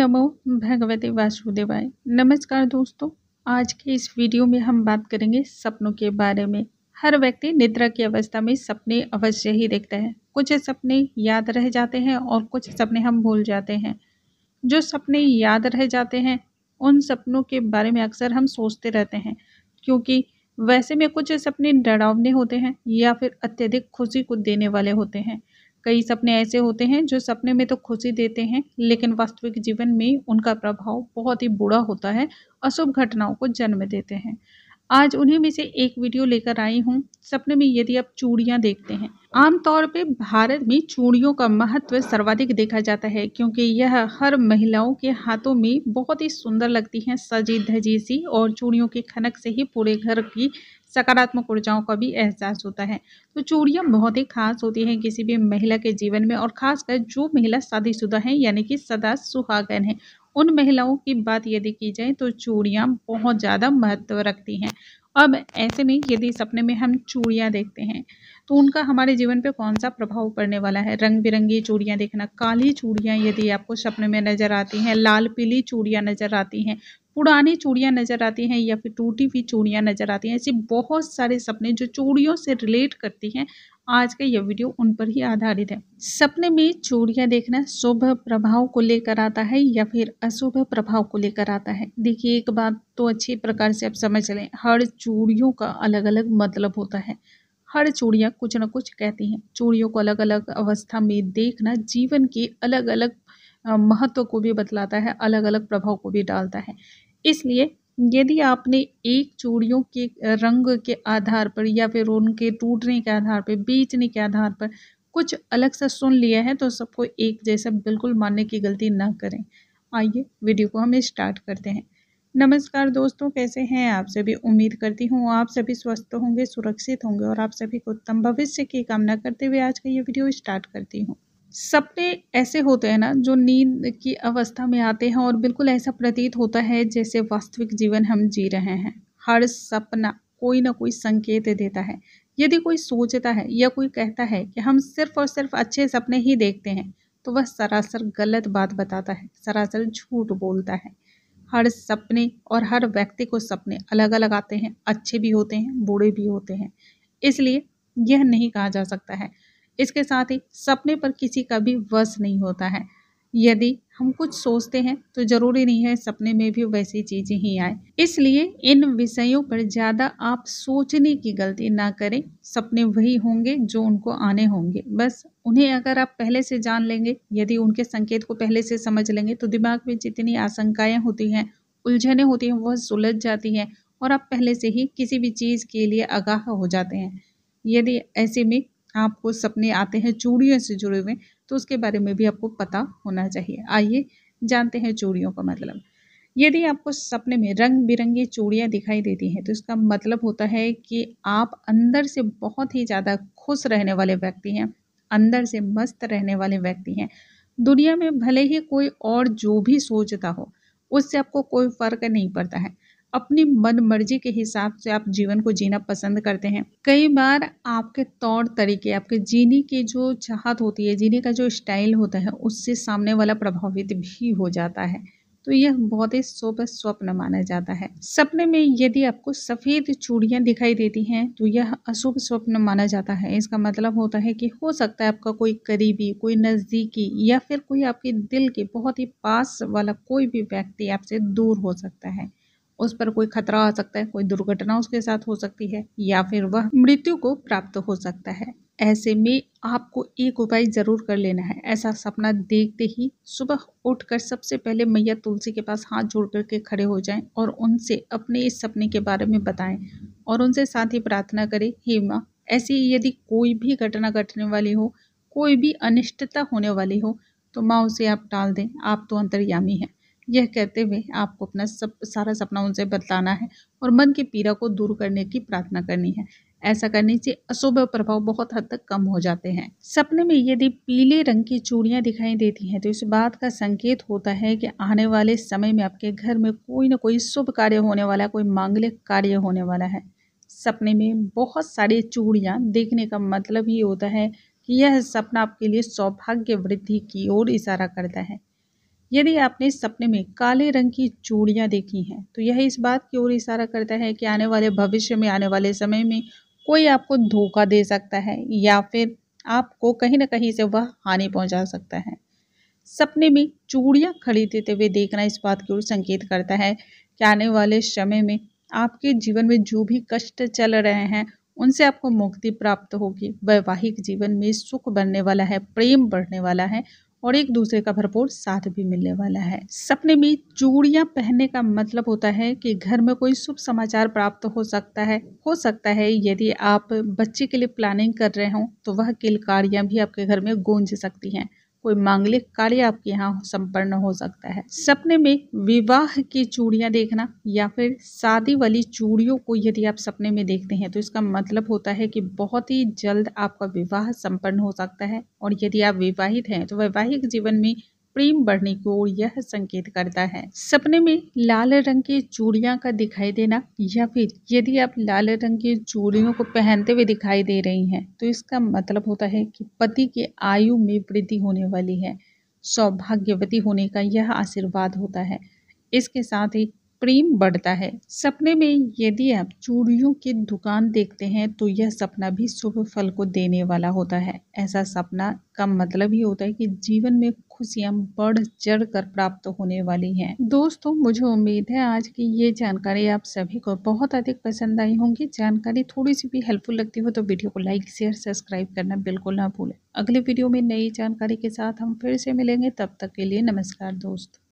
नमो भगवते वासुदेवाय नमस्कार दोस्तों आज के इस वीडियो में हम बात करेंगे सपनों के बारे में हर व्यक्ति निद्रा की अवस्था में सपने अवश्य ही देखता है कुछ सपने याद रह जाते हैं और कुछ सपने हम भूल जाते हैं जो सपने याद रह जाते हैं उन सपनों के बारे में अक्सर हम सोचते रहते हैं क्योंकि वैसे में कुछ सपने डरावने होते हैं या फिर अत्यधिक खुशी को देने वाले होते हैं कई सपने ऐसे होते हैं जो सपने में तो खुशी देते हैं लेकिन वास्तविक जीवन में उनका प्रभाव बहुत ही बुरा होता है अशुभ घटनाओं को जन्म देते हैं आज उन्हीं में से एक वीडियो लेकर आई हूँ सपने में यदि आप चूड़ियाँ देखते हैं आमतौर पर भारत में चूड़ियों का महत्व सर्वाधिक देखा जाता है क्योंकि यह हर महिलाओं के हाथों में बहुत ही सुंदर लगती हैं सजी धजी सी और चूड़ियों के खनक से ही पूरे घर की सकारात्मक ऊर्जाओं का भी एहसास होता है तो चूड़ियाँ बहुत ही खास होती हैं किसी भी महिला के जीवन में और खासकर जो महिला शादीशुदा हैं यानी कि सदा सुहागन है उन महिलाओं की बात यदि की जाए तो चूड़ियाँ बहुत ज़्यादा महत्व रखती हैं अब ऐसे में यदि सपने में हम चूड़ियाँ देखते हैं तो उनका हमारे जीवन पे कौन सा प्रभाव पड़ने वाला है रंग बिरंगी चूड़ियाँ देखना काली चूड़ियाँ यदि आपको सपने में नज़र आती हैं लाल पीली चूड़ियाँ नज़र आती हैं पुरानी चूड़ियाँ नज़र आती हैं या फिर टूटी हुई चूड़ियाँ नज़र आती हैं ऐसे बहुत सारे सपने जो चूड़ियों से रिलेट करती हैं आज का यह वीडियो उन पर ही आधारित है सपने में चूड़ियाँ देखना शुभ प्रभाव को लेकर आता है या फिर अशुभ प्रभाव को लेकर आता है देखिए एक बात तो अच्छी प्रकार से आप समझ लें हर चूड़ियों का अलग अलग मतलब होता है हर चूड़ियाँ कुछ ना कुछ कहती हैं चूड़ियों को अलग अलग अवस्था में देखना जीवन के अलग अलग महत्व को भी बतलाता है अलग अलग प्रभाव को भी डालता है इसलिए यदि आपने एक चूड़ियों के रंग के आधार पर या फिर उनके टूटने के आधार पर बेचने के आधार पर कुछ अलग सा सुन लिया है तो सबको एक जैसा बिल्कुल मानने की गलती ना करें आइए वीडियो को हम स्टार्ट करते हैं नमस्कार दोस्तों कैसे हैं आप सभी उम्मीद करती हूँ आप सभी स्वस्थ होंगे सुरक्षित होंगे और आप सभी को उत्तम भविष्य की कामना करते हुए आज का ये वीडियो स्टार्ट करती हूँ सपने ऐसे होते हैं ना जो नींद की अवस्था में आते हैं और बिल्कुल ऐसा प्रतीत होता है जैसे वास्तविक जीवन हम जी रहे हैं हर सपना कोई ना कोई संकेत देता है यदि कोई सोचता है या कोई कहता है कि हम सिर्फ और सिर्फ अच्छे सपने ही देखते हैं तो वह सरासर गलत बात बताता है सरासर झूठ बोलता है हर सपने और हर व्यक्ति को सपने अलग अलग आते हैं अच्छे भी होते हैं बुरे भी होते हैं इसलिए यह नहीं कहा जा सकता है इसके साथ ही सपने पर किसी का भी वश नहीं होता है यदि हम कुछ सोचते हैं तो जरूरी नहीं है सपने में भी वैसी चीजें ही आए इसलिए इन विषयों पर ज़्यादा आप सोचने की गलती ना करें सपने वही होंगे जो उनको आने होंगे बस उन्हें अगर आप पहले से जान लेंगे यदि उनके संकेत को पहले से समझ लेंगे तो दिमाग में जितनी आशंकाएं होती हैं उलझने होती हैं वह सुलझ जाती हैं और आप पहले से ही किसी भी चीज़ के लिए आगाह हो जाते हैं यदि ऐसे में आपको सपने आते हैं चूड़ियों से जुड़े हुए तो उसके बारे में भी आपको पता होना चाहिए आइए जानते हैं चूड़ियों का मतलब यदि आपको सपने में रंग बिरंगी चूड़ियाँ दिखाई देती हैं तो इसका मतलब होता है कि आप अंदर से बहुत ही ज़्यादा खुश रहने वाले व्यक्ति हैं अंदर से मस्त रहने वाले व्यक्ति हैं दुनिया में भले ही कोई और जो भी सोचता हो उससे आपको कोई फ़र्क नहीं पड़ता है अपनी मन मर्जी के हिसाब से आप जीवन को जीना पसंद करते हैं कई बार आपके तौर तरीके आपके जीने की जो चाहत होती है जीने का जो स्टाइल होता है उससे सामने वाला प्रभावित भी हो जाता है तो यह बहुत ही शुभ स्वप्न माना जाता है सपने में यदि आपको सफ़ेद चूड़ियाँ दिखाई देती हैं तो यह अशुभ स्वप्न माना जाता है इसका मतलब होता है कि हो सकता है आपका कोई करीबी कोई नज़दीकी या फिर कोई आपके दिल के बहुत ही पास वाला कोई भी व्यक्ति आपसे दूर हो सकता है उस पर कोई खतरा आ सकता है कोई दुर्घटना उसके साथ हो सकती है या फिर वह मृत्यु को प्राप्त हो सकता है ऐसे में आपको एक उपाय जरूर कर लेना है ऐसा सपना देखते ही सुबह उठकर सबसे पहले मैया तुलसी के पास हाथ जोड़ करके खड़े हो जाएं और उनसे अपने इस सपने के बारे में बताएं और उनसे साथ ही प्रार्थना करें हे माँ ऐसी यदि कोई भी घटना घटने वाली हो कोई भी अनिष्टता होने वाली हो तो माँ उसे आप टाल दें आप तो अंतर्यामी हैं यह कहते हुए आपको अपना सब सारा सपना उनसे बतलाना है और मन की पीड़ा को दूर करने की प्रार्थना करनी है ऐसा करने से अशुभ प्रभाव बहुत हद तक कम हो जाते हैं सपने में यदि पीले रंग की चूड़ियाँ दिखाई देती हैं तो इस बात का संकेत होता है कि आने वाले समय में आपके घर में कोई ना कोई शुभ कार्य होने वाला है कोई मांगलिक कार्य होने वाला है सपने में बहुत सारी चूड़ियाँ देखने का मतलब ये होता है कि यह सपना आपके लिए सौभाग्य वृद्धि की ओर इशारा करता है यदि आपने सपने में काले रंग की चूड़ियाँ देखी हैं तो यह इस बात की ओर इशारा करता है कि आने वाले भविष्य में आने वाले समय में कोई आपको धोखा दे सकता है या फिर आपको कहीं ना कहीं से वह हानि पहुंचा सकता है सपने में चूड़ियाँ खरीदते हुए देखना इस बात की ओर संकेत करता है कि आने वाले समय में आपके जीवन में जो भी कष्ट चल रहे हैं उनसे आपको मुक्ति प्राप्त होगी वैवाहिक जीवन में सुख बनने वाला है प्रेम बढ़ने वाला है और एक दूसरे का भरपूर साथ भी मिलने वाला है सपने में चूड़ियाँ पहनने का मतलब होता है कि घर में कोई शुभ समाचार प्राप्त हो सकता है हो सकता है यदि आप बच्चे के लिए प्लानिंग कर रहे हो तो वह किलकारियाँ भी आपके घर में गूंज सकती हैं कोई मांगलिक कार्य आपके यहाँ संपन्न हो सकता है सपने में विवाह की चूड़ियाँ देखना या फिर शादी वाली चूड़ियों को यदि आप सपने में देखते हैं तो इसका मतलब होता है कि बहुत ही जल्द आपका विवाह संपन्न हो सकता है और यदि आप विवाहित हैं तो वैवाहिक जीवन में प्रेम बढ़ने की ओर यह संकेत करता है सपने में लाल रंग की चूड़ियां का दिखाई देना या फिर यदि आप लाल रंग की चूड़ियों को पहनते हुए दिखाई दे रही हैं तो इसका मतलब होता है कि पति के आयु में वृद्धि होने वाली है सौभाग्यवती होने का यह आशीर्वाद होता है इसके साथ ही प्रेम बढ़ता है सपने में यदि आप चूड़ियों की दुकान देखते हैं तो यह सपना भी शुभ फल को देने वाला होता है ऐसा सपना का मतलब ही होता है कि जीवन में खुशियाँ बढ़ चढ़ कर प्राप्त होने वाली हैं दोस्तों मुझे उम्मीद है आज की ये जानकारी आप सभी को बहुत अधिक पसंद आई होंगी जानकारी थोड़ी सी भी हेल्पफुल लगती हो तो वीडियो को लाइक शेयर सब्सक्राइब करना बिल्कुल ना भूलें अगले वीडियो में नई जानकारी के साथ हम फिर से मिलेंगे तब तक के लिए नमस्कार दोस्तों